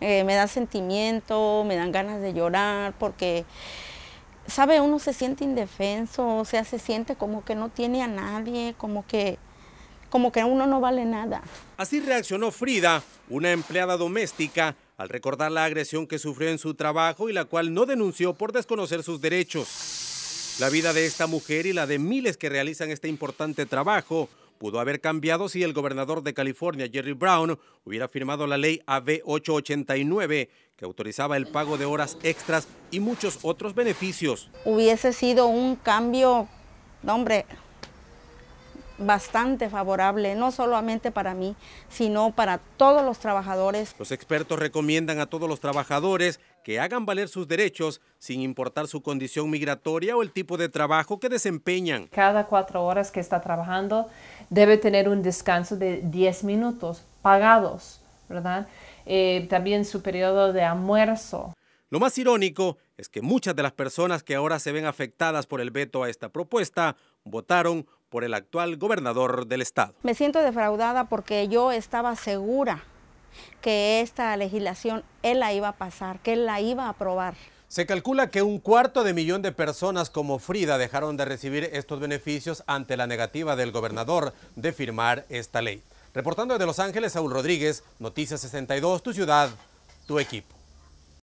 Eh, me da sentimiento, me dan ganas de llorar, porque, ¿sabe? Uno se siente indefenso, o sea, se siente como que no tiene a nadie, como que, como que uno no vale nada. Así reaccionó Frida, una empleada doméstica, al recordar la agresión que sufrió en su trabajo y la cual no denunció por desconocer sus derechos. La vida de esta mujer y la de miles que realizan este importante trabajo pudo haber cambiado si el gobernador de California, Jerry Brown, hubiera firmado la ley AB 889 que autorizaba el pago de horas extras y muchos otros beneficios. Hubiese sido un cambio, hombre, bastante favorable, no solamente para mí, sino para todos los trabajadores. Los expertos recomiendan a todos los trabajadores que hagan valer sus derechos sin importar su condición migratoria o el tipo de trabajo que desempeñan. Cada cuatro horas que está trabajando debe tener un descanso de 10 minutos pagados, ¿verdad? Eh, también su periodo de almuerzo. Lo más irónico es que muchas de las personas que ahora se ven afectadas por el veto a esta propuesta votaron por el actual gobernador del estado. Me siento defraudada porque yo estaba segura que esta legislación él la iba a pasar, que él la iba a aprobar. Se calcula que un cuarto de millón de personas como Frida dejaron de recibir estos beneficios ante la negativa del gobernador de firmar esta ley. Reportando desde Los Ángeles, Saúl Rodríguez, Noticias 62, tu ciudad, tu equipo.